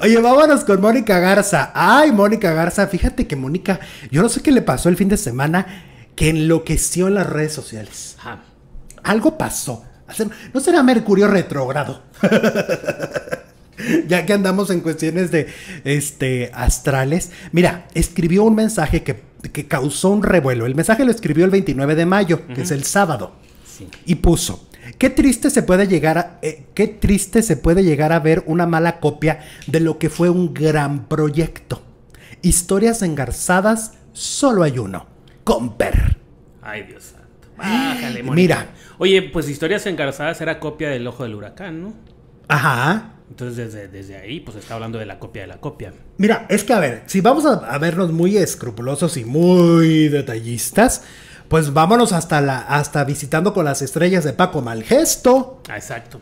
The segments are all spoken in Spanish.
Oye, vámonos con Mónica Garza. Ay, Mónica Garza, fíjate que Mónica, yo no sé qué le pasó el fin de semana, que enloqueció en las redes sociales. Algo pasó. No será Mercurio retrógrado. ya que andamos en cuestiones de este astrales. Mira, escribió un mensaje que, causó un revuelo. El mensaje lo escribió el 29 de mayo, que es el sábado. Y puso, Qué triste se puede llegar a, eh, qué triste se puede llegar a ver una mala copia de lo que fue un gran proyecto. Historias engarzadas, solo hay uno. Comper. Ay, Dios santo. Ah, Mira. Oye, pues Historias engarzadas era copia del Ojo del Huracán, ¿no? Ajá. Entonces, desde, ahí, pues está hablando de la copia de la copia. Mira, es que a ver, si vamos a vernos muy escrupulosos y muy detallistas, pues vámonos hasta la hasta visitando con las estrellas de Paco Malgesto. Ah, exacto.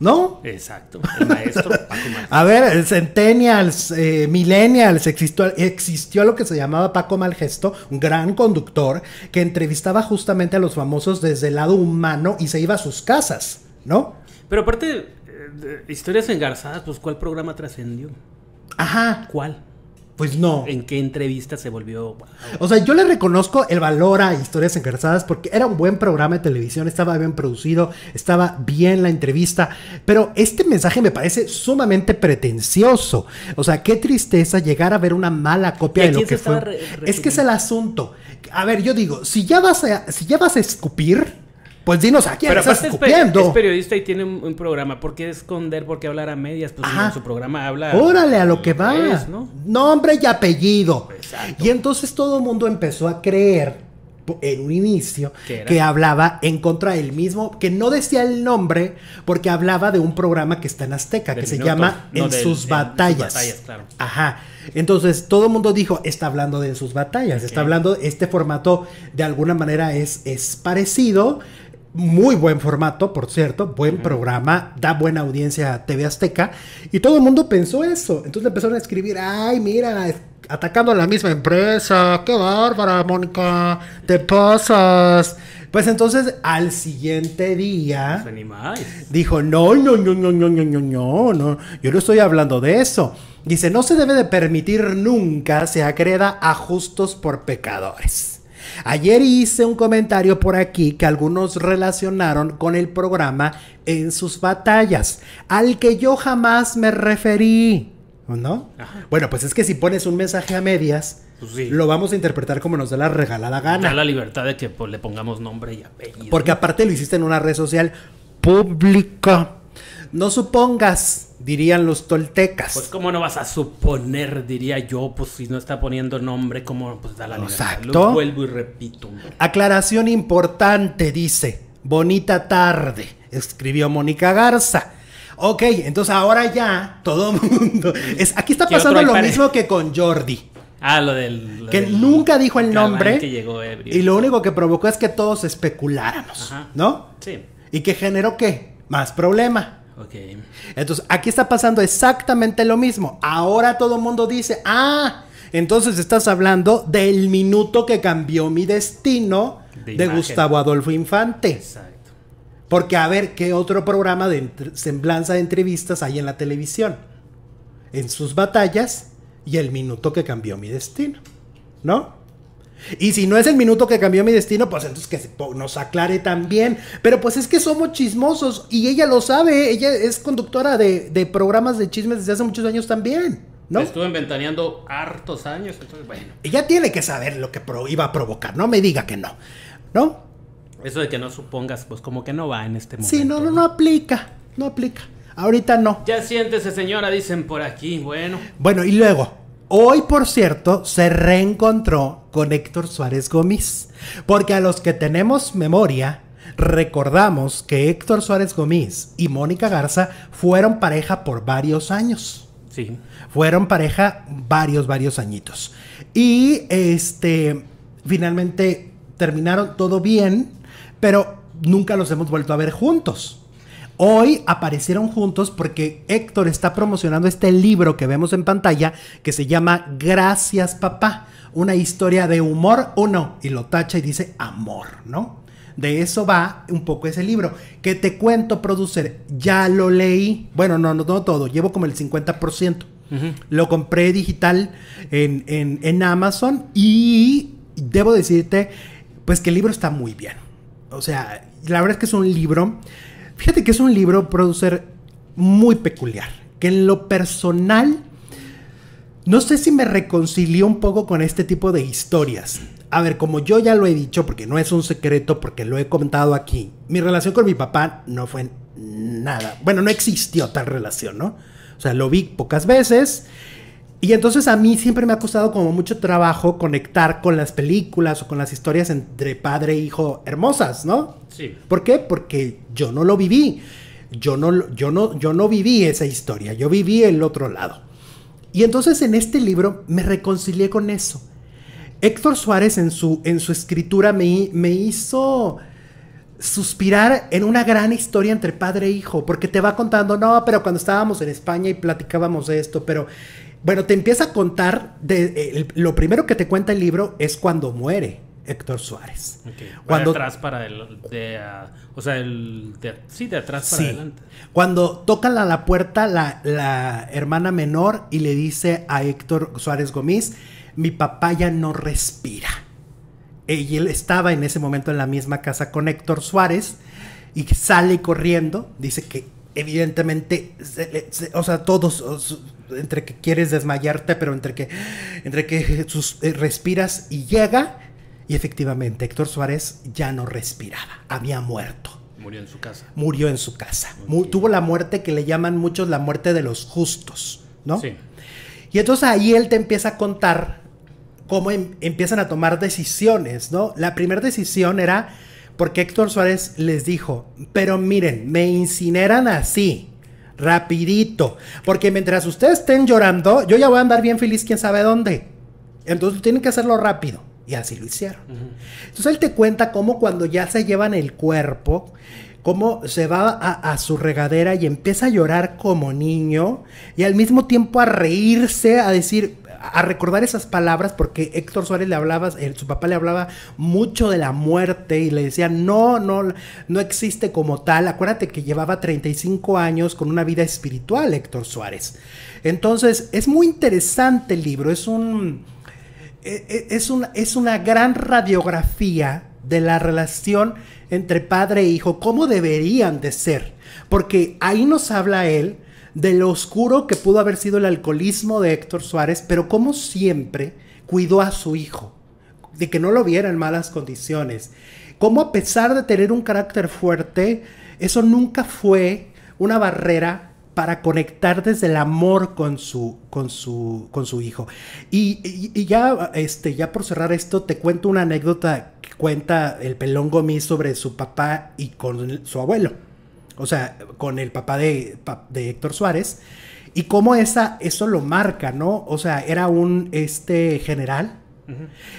¿No? Exacto. El maestro Paco Malgesto. A ver, Centennials, eh, Millennials, existió, existió lo que se llamaba Paco Malgesto, un gran conductor que entrevistaba justamente a los famosos desde el lado humano y se iba a sus casas, ¿no? Pero aparte, eh, historias engarzadas, pues ¿cuál programa trascendió? Ajá. ¿Cuál? Pues no. ¿En qué entrevista se volvió? O sea, yo le reconozco el valor a Historias Encarzadas porque era un buen programa de televisión, estaba bien producido, estaba bien la entrevista, pero este mensaje me parece sumamente pretencioso. O sea, qué tristeza llegar a ver una mala copia de lo que fue. Es que es el asunto. A ver, yo digo, si ya vas si ya vas a escupir, pues dinos a quién Pero estás es, es, periodista y tiene un, programa. ¿Por qué esconder? ¿Por qué hablar a medias? Pues su programa habla. Órale, a lo que va. Nombre y apellido. Y entonces todo el mundo empezó a creer en un inicio que hablaba en contra del mismo, que no decía el nombre, porque hablaba de un programa que está en Azteca, que se llama en, sus en, sus batallas. claro. Ajá. Entonces todo el mundo dijo, está hablando de en sus batallas, está hablando, este formato de alguna manera es, es parecido, muy buen formato, por cierto, buen programa, da buena audiencia a TV Azteca. Y todo el mundo pensó eso. Entonces empezaron a escribir, ay, mira, atacando a la misma empresa, qué bárbara, Mónica, te pasas. Pues entonces al siguiente día dijo, no, no, no, no, no, no, yo no estoy hablando de eso. Dice, no se debe de permitir nunca se acreda a justos por pecadores. Ayer hice un comentario por aquí que algunos relacionaron con el programa en sus batallas, al que yo jamás me referí. ¿No? Bueno, pues es que si pones un mensaje a medias, pues lo vamos a interpretar como nos da la regalada gana. Da la libertad de que pues, le pongamos nombre y apellido. Porque aparte lo hiciste en una red social pública. No supongas, dirían los toltecas. Pues cómo no vas a suponer, diría yo, pues si no está poniendo nombre, cómo pues da la Exacto. Lo vuelvo y repito. Aclaración importante, dice. Bonita tarde, escribió Mónica Garza. Ok, entonces ahora ya todo mundo. Es, aquí está pasando lo mismo que con Jordi. Ah, lo del. que nunca dijo el nombre. Y lo único que provocó es que todos especuláramos. ¿No? Sí. ¿Y que generó qué? Más problema. Entonces, aquí está pasando exactamente lo mismo. Ahora todo el mundo dice, ah, entonces estás hablando del minuto que cambió mi destino de, Gustavo Adolfo Infante. Exacto. Porque a ver, ¿qué otro programa de semblanza de entrevistas hay en la televisión? En sus batallas y el minuto que cambió mi destino. ¿No? Y si no es el minuto que cambió mi destino, pues entonces que nos aclare también. Pero pues es que somos chismosos y ella lo sabe. Ella es conductora de, programas de chismes desde hace muchos años también. ¿No? Estuve inventaneando hartos años, entonces bueno. Ella tiene que saber lo que iba a provocar, no me diga que no, ¿no? Eso de que no supongas, pues como que no va en este momento. Sí, no, no, no aplica, no aplica. Ahorita no. Ya siéntese, señora, dicen por aquí, bueno. Bueno, y luego. Hoy, por cierto, se reencontró con Héctor Suárez Gómez, porque a los que tenemos memoria, recordamos que Héctor Suárez Gómez y Mónica Garza fueron pareja por varios años. Sí. Fueron pareja varios, varios añitos. Y este, finalmente terminaron todo bien, pero nunca los hemos vuelto a ver juntos. Hoy aparecieron juntos porque Héctor está promocionando este libro que vemos en pantalla que se llama Gracias papá, una historia de humor uno. y lo tacha y dice amor, ¿no? De eso va un poco ese libro. Que te cuento, producer, ya lo leí. Bueno, no, no, no todo, llevo como el 50%. Lo compré digital en, en Amazon y debo decirte, pues que el libro está muy bien. O sea, la verdad es que es un libro Fíjate que es un libro, producer, muy peculiar, que en lo personal, no sé si me reconcilió un poco con este tipo de historias. A ver, como yo ya lo he dicho, porque no es un secreto, porque lo he contado aquí, mi relación con mi papá no fue nada. Bueno, no existió tal relación, ¿no? O sea, lo vi pocas veces y entonces a mí siempre me ha costado como mucho trabajo conectar con las películas o con las historias entre padre e hijo hermosas, ¿no? Sí. ¿Por qué? Porque yo no lo viví. Yo no, yo no, yo no viví esa historia. Yo viví el otro lado. Y entonces en este libro me reconcilié con eso. Héctor Suárez en su, en su escritura me, me hizo suspirar en una gran historia entre padre e hijo, porque te va contando, no, pero cuando estábamos en España y platicábamos de esto, pero bueno, te empieza a contar, de, lo primero que te cuenta el libro es cuando muere. Héctor Suárez. Cuando, de atrás para el, ah, o sea, el, sí, de atrás para adelante. Cuando toca a la puerta la, la hermana menor y le dice a Héctor Suárez Gómez, mi papá ya no respira y él estaba en ese momento en la misma casa con Héctor Suárez y sale corriendo, dice que evidentemente, o sea, todos, entre que quieres desmayarte, pero entre que, entre que eh, respiras y llega, y efectivamente Héctor Suárez ya no respiraba, había muerto. Murió en su casa. Murió en su casa. tuvo la muerte que le llaman muchos la muerte de los justos, ¿no? Sí. Y entonces ahí él te empieza a contar cómo em, empiezan a tomar decisiones, ¿no? La primera decisión era porque Héctor Suárez les dijo, pero miren, me incineran así, rapidito, porque mientras ustedes estén llorando, yo ya voy a andar bien feliz quién sabe dónde. Entonces tienen que hacerlo rápido. Y así lo hicieron. Entonces él te cuenta cómo cuando ya se llevan el cuerpo, cómo se va a, su regadera y empieza a llorar como niño y al mismo tiempo a reírse, a decir, a recordar esas palabras porque Héctor Suárez le hablaba, su papá le hablaba mucho de la muerte y le decía, no, no, no existe como tal. Acuérdate que llevaba 35 años con una vida espiritual Héctor Suárez. Entonces, es muy interesante el libro, es un... E, e, es una, es una gran radiografía de la relación entre padre e hijo, cómo deberían de ser. Porque ahí nos habla él de lo oscuro que pudo haber sido el alcoholismo de Héctor Suárez, pero como siempre cuidó a su hijo, de que no lo viera en malas condiciones. Como a pesar de tener un carácter fuerte, eso nunca fue una barrera para conectar desde el amor con su, con su, con su hijo. Y, ya, este, ya por cerrar esto, te cuento una anécdota que cuenta el Pelón Gomis sobre su papá y con su abuelo o sea, con el papá de, Héctor Suárez, y cómo esa, eso lo marca, ¿no? O sea, era un este, general,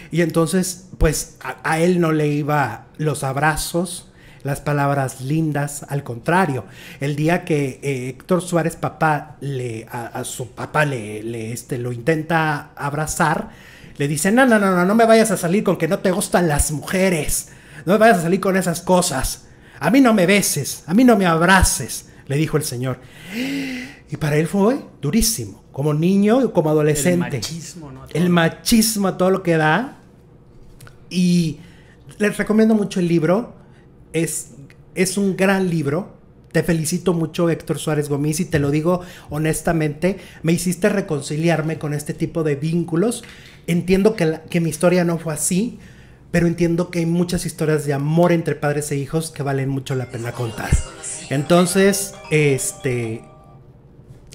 y entonces, pues a, él no le iba los abrazos, las palabras lindas. Al contrario, el día que eh, Héctor Suárez papá le a, su papá le, este, lo intenta abrazar, le dice no no no no no me vayas a salir con que no te gustan las mujeres, no me vayas a salir con esas cosas. A mí no me beses, a mí no me abraces, le dijo el Señor. Y para él fue durísimo, como niño, y como adolescente. El machismo, ¿no? El machismo todo lo que da. Y les recomiendo mucho el libro. Es, es un gran libro. Te felicito mucho, Héctor Suárez Gómez, y te lo digo honestamente, me hiciste reconciliarme con este tipo de vínculos. Entiendo que, que mi historia no fue así, pero entiendo que hay muchas historias de amor entre padres e hijos que valen mucho la pena contar. Entonces, este,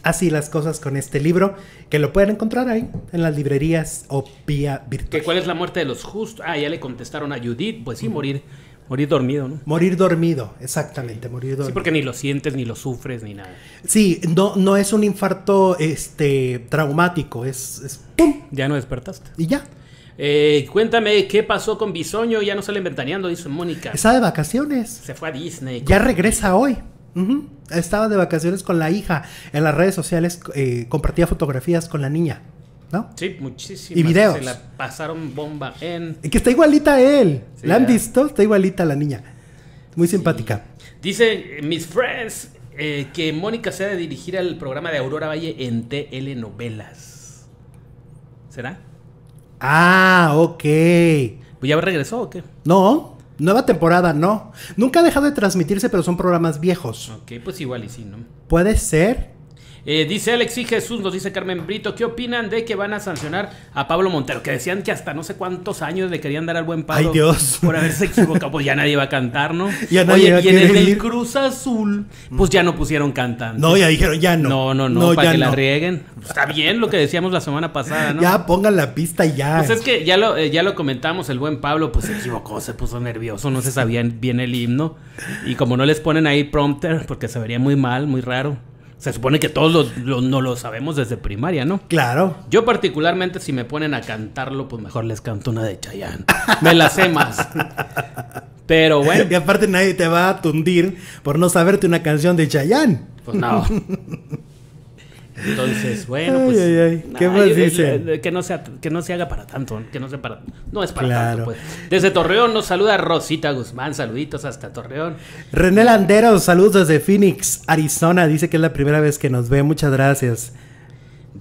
así las cosas con este libro, que lo pueden encontrar ahí en las librerías o vía virtual. ¿Cuál es la muerte de los justos? Ah, ya le contestaron a Judith, pues sí, morir. Morir dormido, ¿no? Morir dormido, exactamente, morir dormido. Sí, porque ni lo sientes, ni lo sufres, ni nada. Sí, no, no es un infarto este, traumático, es, es ¡pum! Ya no despertaste. Y ya. Eh, cuéntame qué pasó con Bisoño, ya no sale ventaneando, dice Mónica. Está de vacaciones. Se fue a Disney. Ya regresa hoy. Estaba de vacaciones con la hija. En las redes sociales eh, compartía fotografías con la niña. ¿No? Sí, muchísimas. Y videos. Se la pasaron bomba en. que está igualita a él. ¿La han visto? Está igualita a la niña. Muy simpática. Dice eh, Miss Friends que Mónica se ha de dirigir al programa de Aurora Valle en TL Novelas. ¿Será? Ah, ok. ¿Pues ¿Ya regresó o qué? No, nueva temporada, no. Nunca ha dejado de transmitirse, pero son programas viejos. Ok, pues igual y sí, ¿no? Puede ser eh, dice Alex y Jesús, nos dice Carmen Brito, ¿qué opinan de que van a sancionar a Pablo Montero? Que decían que hasta no sé cuántos años le querían dar al buen Pablo por haberse equivocado. Pues ya nadie va a cantar, ¿no? Oye, y en el del Cruz Azul, pues ya no pusieron cantante. No, ya dijeron, ya no. No, no, no, para que la rieguen. está bien lo que decíamos la semana pasada, ¿no? Ya pongan la pista y ya. Pues es que ya lo, eh, ya lo comentamos, el buen Pablo pues se equivocó, se puso nervioso, no se sabía bien el himno. Y como no les ponen ahí prompter, porque se vería muy mal, muy raro. Se supone que todos los, no lo sabemos desde primaria, ¿no? Claro. Yo particularmente, si me ponen a cantarlo, pues mejor les canto una de Chayanne. Me la sé más. Pero bueno. Y aparte nadie te va a tundir por no saberte una canción de Chayanne. Pues no. Entonces, bueno, pues. ¿Qué más Que no, que no se haga para tanto, que no sea para. No es para tanto, pues. Desde Torreón nos saluda Rosita Guzmán, saluditos hasta Torreón. René Landeros, saludos desde Phoenix, Arizona. Dice que es la primera vez que nos ve, muchas gracias.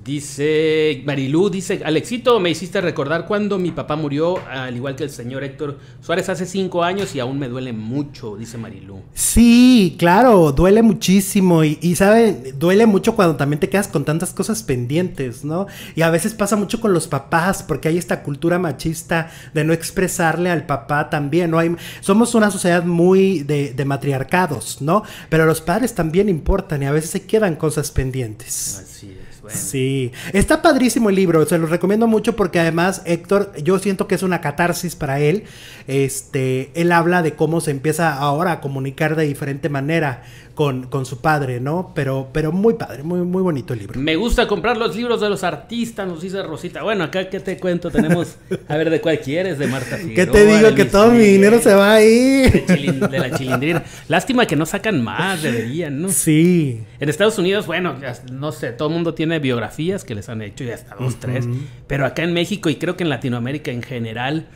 Dice Marilú, dice Alexito, me hiciste recordar cuando mi papá murió, al igual que el señor Héctor Suárez hace cinco años y aún me duele mucho, dice Marilú. Sí, claro, duele muchísimo y, y sabe, duele mucho cuando también te quedas con tantas cosas pendientes, ¿no? Y a veces pasa mucho con los papás porque hay esta cultura machista de no expresarle al papá también, ¿no? Hay, somos una sociedad muy de, de matriarcados, ¿no? Pero los padres también importan y a veces se quedan cosas pendientes. Así es. Sí, está padrísimo el libro, se lo recomiendo mucho porque además Héctor, yo siento que es una catarsis para él. Este, él habla de cómo se empieza ahora a comunicar de diferente manera con, su padre, ¿no? Pero, pero muy padre, muy, muy bonito el libro. Me gusta comprar los libros de los artistas, nos dice Rosita. Bueno, acá que te cuento, tenemos, a ver, ¿de cuál quieres? De Marta Figueroa. ¿Qué te digo? Que todo mi dinero se va ahí. De, de la chilindrina. Lástima que no sacan más, deberían, ¿no? Sí. En Estados Unidos, bueno, no sé, todo el mundo tiene biografías que les han hecho y hasta dos, tres. Pero acá en México y creo que en Latinoamérica en general,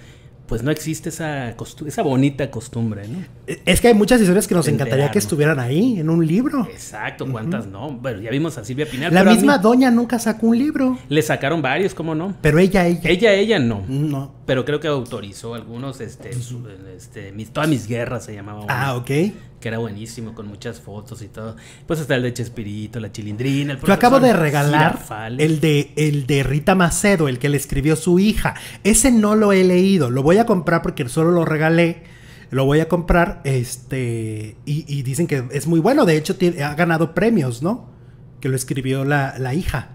pues no existe esa, esa bonita costumbre, ¿no? E, es que hay muchas historias que nos encantaría que estuvieran ahí, en un libro. Exacto, cuántas no. Bueno, ya vimos a Silvia Pinal. La misma doña nunca sacó un libro. Le sacaron varios, ¿cómo no? Pero ella, ella. Ella, ella no. No. Pero creo que autorizó algunos, este, este mis, todas mis guerras se llamaba. Ah, ok que era buenísimo, con muchas fotos y todo. Pues está el de Chespirito, la Chilindrina. El Yo acabo de regalar el de, el de Rita Macedo, el que le escribió su hija. Ese no lo he leído, lo voy a comprar porque solo lo regalé. Lo voy a comprar, este, y, dicen que es muy bueno. De hecho, ha ganado premios, ¿no? Que lo escribió la, la hija.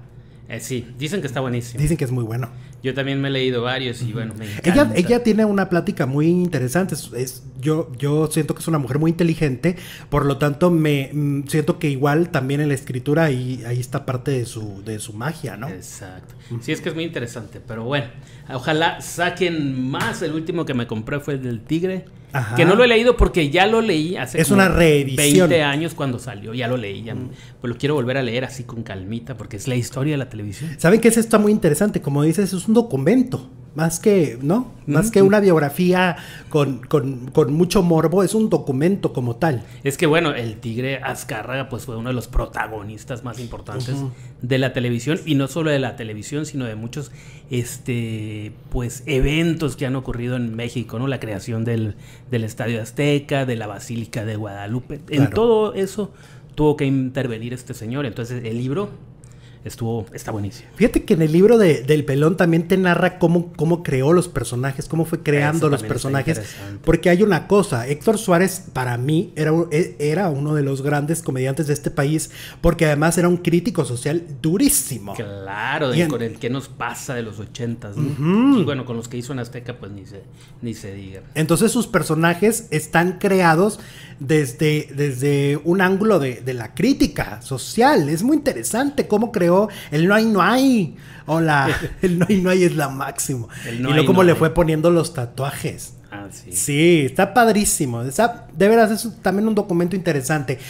Eh, sí, dicen que está buenísimo. Dicen que es muy bueno. Yo también me he leído varios y bueno, me ella, ella tiene una plática muy interesante. Es, yo, yo siento que es una mujer muy inteligente, por lo tanto me mm, siento que igual también en la escritura ahí, ahí está parte de su, de su magia, ¿no? Exacto. Sí, es que es muy interesante, pero bueno, ojalá saquen más. El último que me compré fue el del tigre. Que no lo he leído porque ya lo leí hace 20 años cuando salió, ya lo leí, mm. pues lo quiero volver a leer así con calmita porque es la historia de la televisión. ¿Saben que es está muy interesante? Como dices, es un documento más que, ¿no? Más que una biografía con, con, con, mucho morbo, es un documento como tal. Es que bueno, el Tigre Azcárraga pues fue uno de los protagonistas más importantes de la televisión y no solo de la televisión, sino de muchos este pues eventos que han ocurrido en México, ¿no? La creación del, del Estadio Azteca, de la Basílica de Guadalupe, en todo eso tuvo que intervenir este señor. Entonces, el libro estuvo, está buenísimo. Fíjate que en el libro del pelón también te narra cómo, cómo creó los personajes, cómo fue creando los personajes. Porque hay una cosa, Héctor Suárez para mí era, e, era uno de los grandes comediantes de este país, porque además era un crítico social durísimo. Claro, con el que nos pasa de los ochentas. ¿no? Y bueno, con los que hizo en Azteca, pues ni se, ni se diga. Entonces sus personajes están creados desde, desde un ángulo de, de la crítica social. Es muy interesante cómo creó el no hay, no hay. Hola, el no hay, no hay es la máximo. y luego como le fue poniendo los tatuajes. Ah, si, sí. está padrísimo. de veras es también un documento interesante.